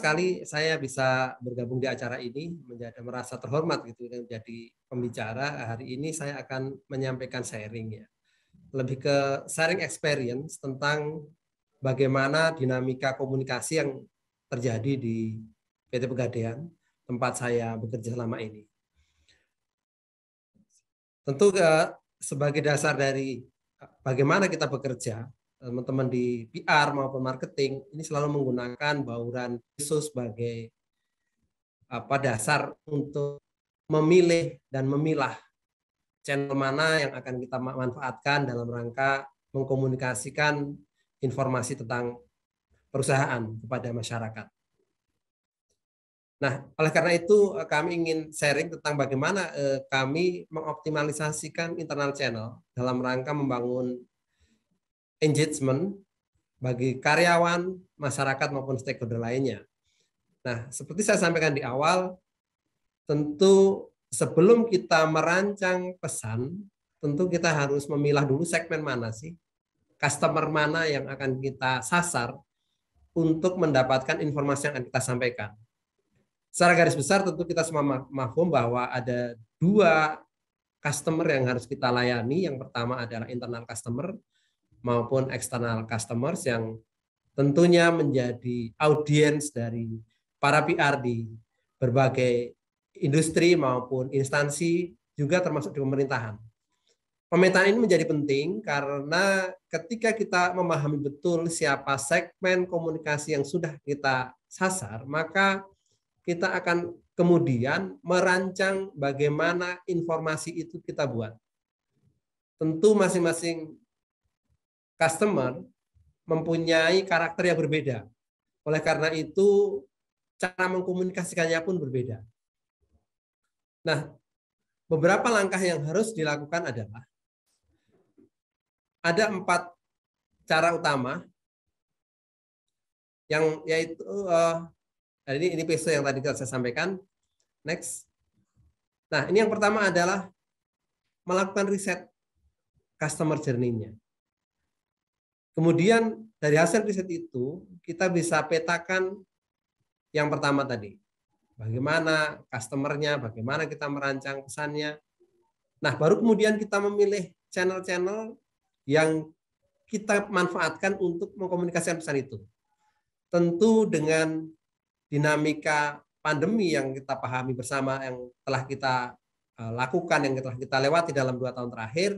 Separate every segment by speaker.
Speaker 1: sekali saya bisa bergabung di acara ini, menjadi merasa terhormat gitu menjadi pembicara. Hari ini saya akan menyampaikan sharing ya. Lebih ke sharing experience tentang bagaimana dinamika komunikasi yang terjadi di PT Pegadaian tempat saya bekerja selama ini. Tentu eh, sebagai dasar dari eh, bagaimana kita bekerja, teman-teman di PR maupun marketing ini selalu menggunakan bauran isu sebagai apa dasar untuk memilih dan memilah channel mana yang akan kita manfaatkan dalam rangka mengkomunikasikan informasi tentang perusahaan kepada masyarakat. Nah, oleh karena itu eh, kami ingin sharing tentang bagaimana eh, kami mengoptimalisasikan internal channel dalam rangka membangun engagement bagi karyawan, masyarakat maupun stakeholder lainnya. Nah, seperti saya sampaikan di awal, tentu sebelum kita merancang pesan, tentu kita harus memilah dulu segmen mana sih, customer mana yang akan kita sasar untuk mendapatkan informasi yang akan kita sampaikan. Secara garis besar tentu kita semua mahfum bahwa ada dua customer yang harus kita layani. Yang pertama adalah internal customer, maupun external customers yang tentunya menjadi audiens dari para PR di berbagai industri maupun instansi juga termasuk di pemerintahan. Pemetaan ini menjadi penting karena ketika kita memahami betul siapa segmen komunikasi yang sudah kita sasar, maka kita akan kemudian merancang bagaimana informasi itu kita buat. Tentu masing-masing customer mempunyai karakter yang berbeda. Oleh karena itu, cara mengkomunikasikannya pun berbeda. Nah, beberapa langkah yang harus dilakukan adalah ada empat cara utama yang yaitu uh, ini ini PC yang tadi saya sampaikan. Next. Nah, ini yang pertama adalah melakukan riset customer journey-nya. Kemudian dari hasil riset itu kita bisa petakan yang pertama tadi. Bagaimana customernya, bagaimana kita merancang pesannya. Nah, baru kemudian kita memilih channel-channel yang kita manfaatkan untuk mengkomunikasikan pesan itu. Tentu dengan dinamika pandemi yang kita pahami bersama, yang telah kita eh, lakukan, yang telah kita lewati dalam dua tahun terakhir,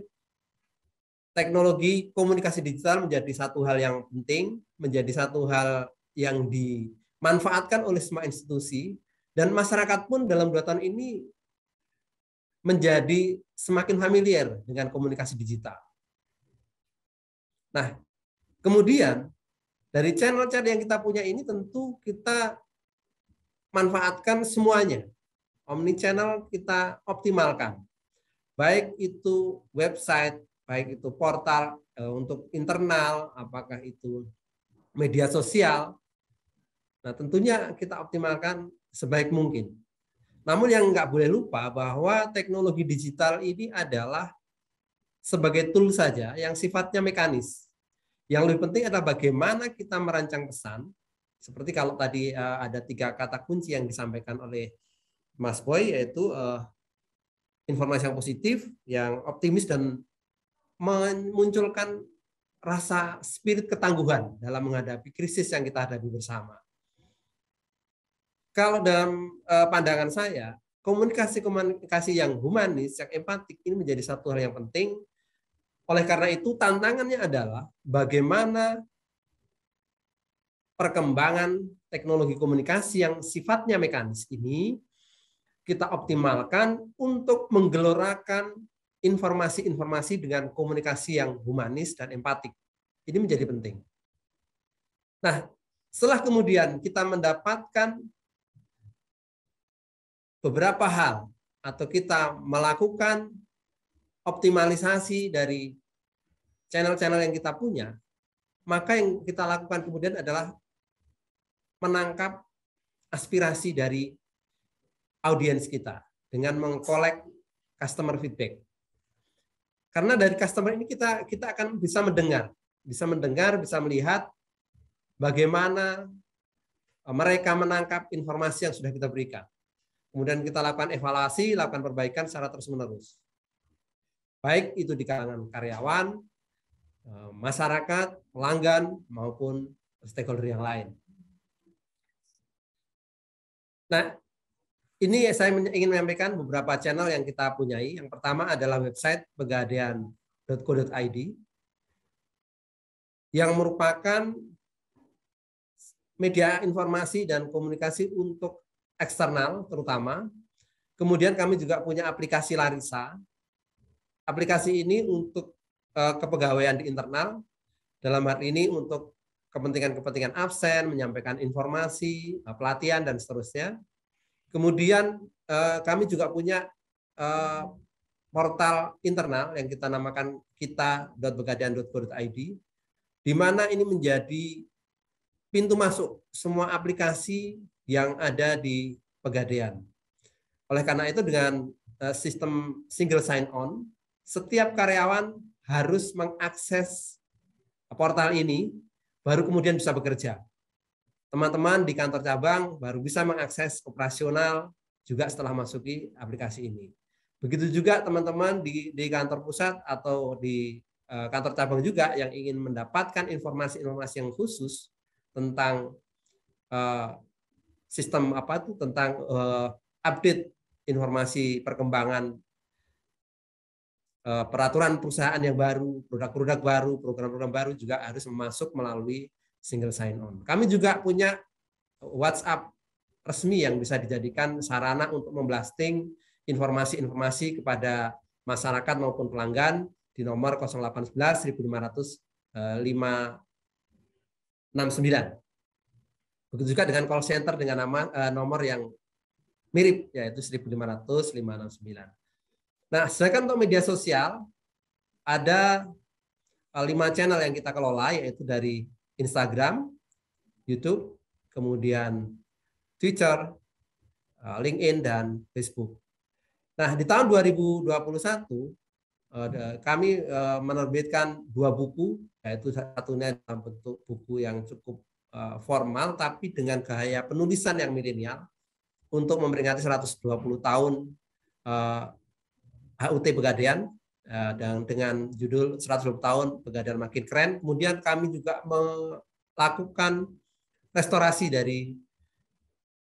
Speaker 1: teknologi komunikasi digital menjadi satu hal yang penting, menjadi satu hal yang dimanfaatkan oleh semua institusi dan masyarakat pun dalam dua tahun ini menjadi semakin familiar dengan komunikasi digital. Nah, kemudian dari channel chat yang kita punya ini tentu kita manfaatkan semuanya. Omni channel kita optimalkan. Baik itu website, baik itu portal eh, untuk internal, apakah itu media sosial. Nah, tentunya kita optimalkan sebaik mungkin. Namun yang nggak boleh lupa bahwa teknologi digital ini adalah sebagai tool saja yang sifatnya mekanis. Yang lebih penting adalah bagaimana kita merancang pesan. Seperti kalau tadi eh, ada tiga kata kunci yang disampaikan oleh Mas Boy, yaitu eh, informasi yang positif, yang optimis, dan memunculkan rasa spirit ketangguhan dalam menghadapi krisis yang kita hadapi bersama. Kalau dalam eh, pandangan saya, komunikasi-komunikasi yang humanis, yang empatik ini menjadi satu hal yang penting. Oleh karena itu, tantangannya adalah bagaimana perkembangan teknologi komunikasi yang sifatnya mekanis ini kita optimalkan untuk menggelorakan informasi-informasi dengan komunikasi yang humanis dan empatik. Ini menjadi penting. Nah, setelah kemudian kita mendapatkan beberapa hal atau kita melakukan optimalisasi dari channel-channel yang kita punya, maka yang kita lakukan kemudian adalah menangkap aspirasi dari audiens kita dengan mengkolek customer feedback. Karena dari customer ini kita kita akan bisa mendengar, bisa mendengar, bisa melihat bagaimana eh, mereka menangkap informasi yang sudah kita berikan. Kemudian kita lakukan evaluasi, lakukan perbaikan secara terus-menerus. Baik itu di kalangan karyawan, eh, masyarakat, pelanggan, maupun stakeholder yang lain. Nah, ini saya ingin menyampaikan beberapa channel yang kita punyai. Yang pertama adalah website pegadaian.co.id yang merupakan media informasi dan komunikasi untuk eksternal terutama. Kemudian kami juga punya aplikasi Larissa. Aplikasi ini untuk eh, kepegawaian di internal. Dalam hal ini untuk kepentingan-kepentingan absen, menyampaikan informasi, pelatihan, dan seterusnya Kemudian eh, kami juga punya eh, portal internal yang kita namakan kita.begadian.go.id di mana ini menjadi pintu masuk semua aplikasi yang ada di Pegadaian. Oleh karena itu dengan eh, sistem single sign on, setiap karyawan harus mengakses portal ini baru kemudian bisa bekerja teman-teman di kantor cabang baru bisa mengakses operasional juga setelah masuki aplikasi ini. Begitu juga teman-teman di, di kantor pusat atau di eh, kantor cabang juga yang ingin mendapatkan informasi-informasi yang khusus tentang uh, sistem apa itu tentang uh, update informasi perkembangan peraturan perusahaan yang baru, produk-produk baru, program-program baru juga harus masuk melalui single sign-on. Kami juga punya WhatsApp resmi yang bisa dijadikan sarana untuk memblasting informasi-informasi kepada masyarakat maupun pelanggan di nomor 0811 1500 569. Begitu juga dengan call center dengan nama eh, nomor yang mirip yaitu 1500 Nah, sedangkan untuk media sosial ada eh, lima channel yang kita kelola yaitu dari Instagram, YouTube, kemudian Twitter, eh, LinkedIn, dan Facebook. Nah, di tahun 2021 eh, kami eh, menerbitkan dua buku, yaitu satunya dalam bentuk buku yang cukup formal, tapi dengan gaya penulisan yang milenial untuk memperingati 120 tahun HUT Pegadaian Eh, dan dengan judul 120 tahun Pegadaian Makin Keren. Kemudian kami juga melakukan restorasi dari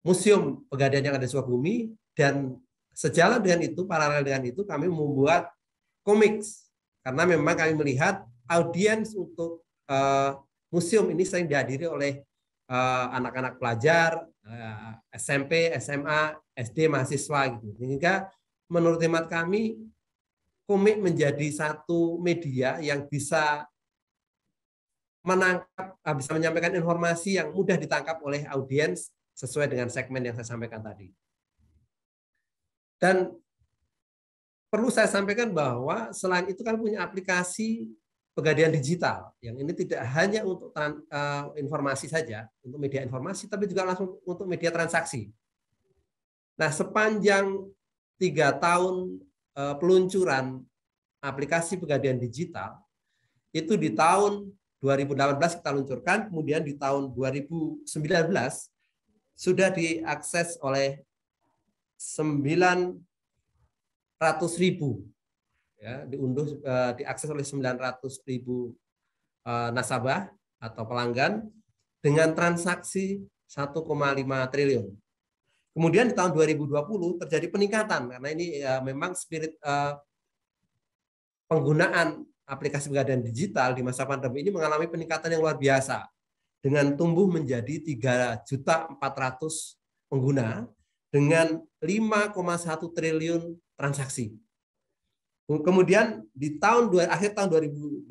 Speaker 1: museum Pegadaian yang ada di Sukabumi dan sejalan dengan itu, paralel dengan itu kami membuat komik. karena memang kami melihat audiens untuk uh, museum ini sering dihadiri oleh eh, anak-anak uh, pelajar uh, SMP, SMA, SD, mahasiswa gitu. Sehingga menurut hemat kami komik menjadi satu media yang bisa menangkap, ah, bisa menyampaikan informasi yang mudah ditangkap oleh audiens sesuai dengan segmen yang saya sampaikan tadi. Dan perlu saya sampaikan bahwa selain itu kan punya aplikasi pegadaian digital yang ini tidak hanya untuk eh, informasi saja, untuk media informasi, tapi juga langsung untuk media transaksi. Nah, sepanjang tiga tahun Eh, peluncuran aplikasi pegadaian digital itu di tahun 2018 kita luncurkan, kemudian di tahun 2019 sudah diakses oleh 900 ribu ya diunduh eh, diakses oleh 900 ribu eh, nasabah atau pelanggan dengan transaksi 1,5 triliun Kemudian di tahun 2020 terjadi peningkatan karena ini ya, memang spirit uh, penggunaan aplikasi pegadaian digital di masa pandemi ini mengalami peningkatan yang luar biasa dengan tumbuh menjadi 3.400 pengguna dengan 5,1 triliun transaksi. Kemudian di tahun akhir tahun 2021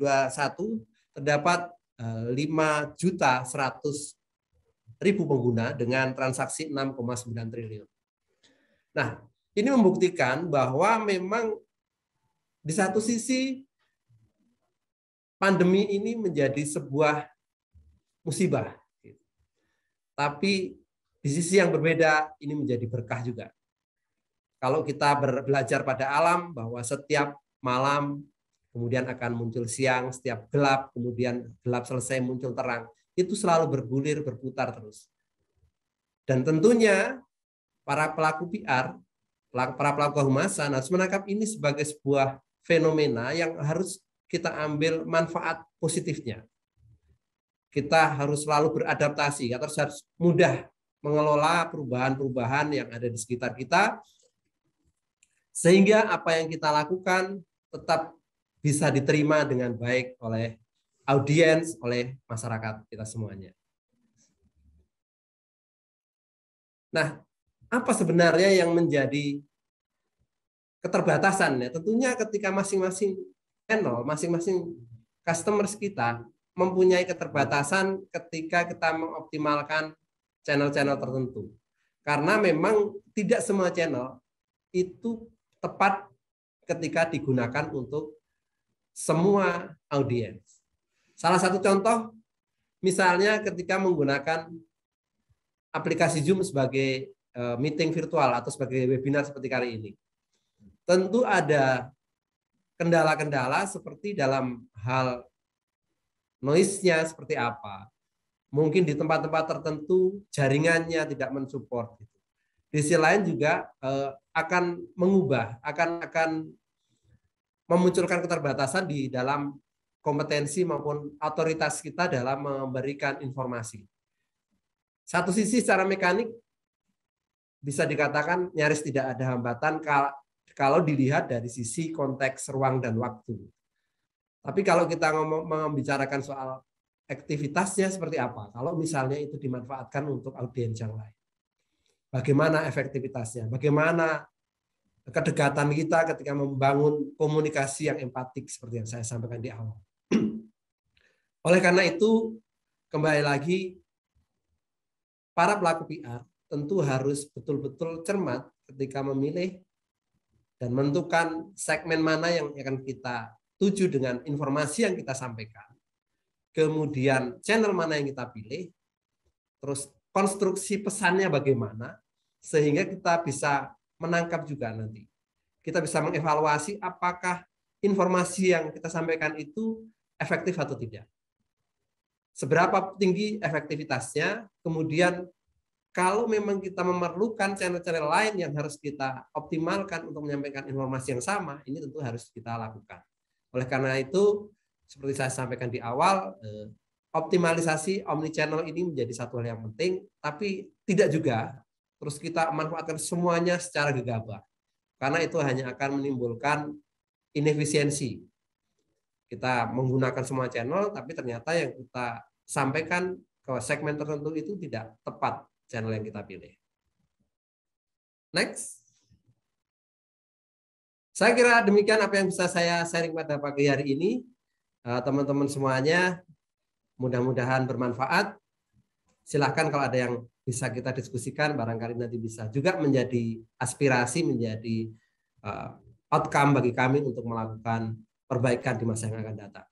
Speaker 1: terdapat 5 eh, juta 100 ribu pengguna dengan transaksi 6,9 triliun. Nah, ini membuktikan bahwa memang di satu sisi pandemi ini menjadi sebuah musibah. Tapi di sisi yang berbeda ini menjadi berkah juga. Kalau kita belajar pada alam bahwa setiap malam kemudian akan muncul siang, setiap gelap kemudian gelap selesai muncul terang itu selalu bergulir, berputar terus. Dan tentunya para pelaku PR, para pelaku kehumasan harus menangkap ini sebagai sebuah fenomena yang harus kita ambil manfaat positifnya. Kita harus selalu beradaptasi, kita harus mudah mengelola perubahan-perubahan yang ada di sekitar kita, sehingga apa yang kita lakukan tetap bisa diterima dengan baik oleh audiens oleh masyarakat kita semuanya. Nah, apa sebenarnya yang menjadi keterbatasan ya? Tentunya ketika masing-masing channel, masing-masing customers kita mempunyai keterbatasan ketika kita mengoptimalkan channel-channel tertentu. Karena memang tidak semua channel itu tepat ketika digunakan untuk semua audiens. Salah satu contoh, misalnya ketika menggunakan aplikasi Zoom sebagai eh, meeting virtual atau sebagai webinar seperti kali ini. Tentu ada kendala-kendala seperti dalam hal noise-nya seperti apa. Mungkin di tempat-tempat tertentu jaringannya tidak mensupport gitu. Di sisi lain juga eh, akan mengubah, akan akan memunculkan keterbatasan di dalam kompetensi maupun otoritas kita dalam memberikan informasi. Satu sisi secara mekanik bisa dikatakan nyaris tidak ada hambatan kalau dilihat dari sisi konteks ruang dan waktu. Tapi kalau kita ngomong membicarakan soal aktivitasnya seperti apa, kalau misalnya itu dimanfaatkan untuk audiens yang lain. Bagaimana efektivitasnya? Bagaimana kedekatan kita ketika membangun komunikasi yang empatik seperti yang saya sampaikan di awal. Oleh karena itu, kembali lagi, para pelaku PR tentu harus betul-betul cermat ketika memilih dan menentukan segmen mana yang akan kita tuju dengan informasi yang kita sampaikan. Kemudian channel mana yang kita pilih, terus konstruksi pesannya bagaimana, sehingga kita bisa menangkap juga nanti. Kita bisa mengevaluasi apakah informasi yang kita sampaikan itu efektif atau tidak seberapa tinggi efektivitasnya, kemudian kalau memang kita memerlukan channel-channel lain yang harus kita optimalkan untuk menyampaikan informasi yang sama, ini tentu harus kita lakukan. Oleh karena itu, seperti saya sampaikan di awal, eh, optimalisasi omnichannel ini menjadi satu hal yang penting, tapi tidak juga terus kita manfaatkan semuanya secara gegabah. Karena itu hanya akan menimbulkan inefisiensi kita menggunakan semua channel tapi ternyata yang kita sampaikan ke segmen tertentu itu tidak tepat channel yang kita pilih. Next. Saya kira demikian apa yang bisa saya sharing pada pagi hari ini. Eh, teman-teman semuanya mudah-mudahan bermanfaat. Silahkan kalau ada yang bisa kita diskusikan, barangkali nanti bisa juga menjadi aspirasi, menjadi eh, outcome bagi kami untuk melakukan perbaikan di masa yang akan datang.